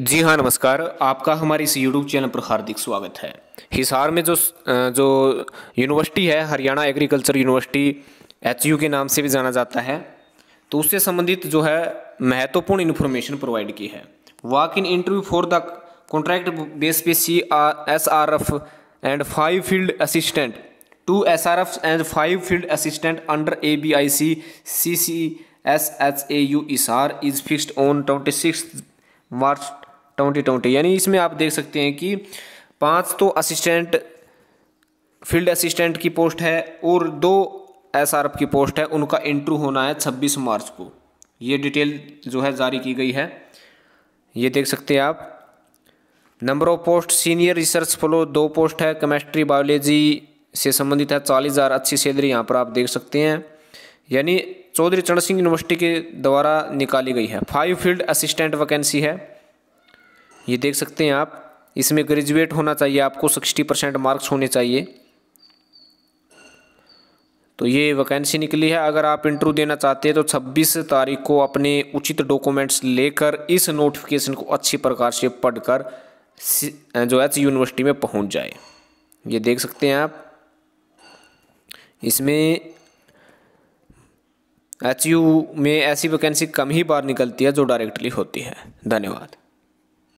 जी हाँ नमस्कार आपका हमारे इस यूट्यूब चैनल पर हार्दिक स्वागत है हिसार में जो जो यूनिवर्सिटी है Haryana agriculture university H U के नाम से भी जाना जाता है तो उससे संबंधित जो है महत्वपूर्ण इन्फॉर्मेशन प्रोवाइड की है walk in interview for the contract base पे C R S R F and five field assistant two S R F and five field assistant under A B I C C C S H A U इसार is fixed on twenty six March twenty twenty यानी इसमें आप देख सकते हैं कि पाँच तो असिस्टेंट फील्ड असिस्टेंट की पोस्ट है और दो एसआरएफ की पोस्ट है उनका इंटरव्यू होना है छब्बीस मार्च को ये डिटेल जो है जारी की गई है ये देख सकते हैं आप number of post senior research fellow दो पोस्ट है केमेस्ट्री बायोलॉजी से संबंधित है चालीस हज़ार अच्छी सैलरी यहाँ पर आप देख सकते हैं यानी चौधरी चरण सिंह यूनिवर्सिटी के द्वारा निकाली गई है फाइव फील्ड असिस्टेंट वैकेंसी है ये देख सकते हैं आप इसमें ग्रेजुएट होना चाहिए आपको सिक्सटी परसेंट मार्क्स होने चाहिए तो ये वैकेंसी निकली है अगर आप इंटरव्यू देना चाहते हैं तो 26 तारीख को अपने उचित डॉक्यूमेंट्स लेकर इस नोटिफिकेशन को अच्छी प्रकार से पढ़कर जो एच यूनिवर्सिटी में पहुंच जाए ये देख सकते हैं आप इसमें एच में ऐसी वैकेंसी कम ही बार निकलती है जो डायरेक्टली होती है धन्यवाद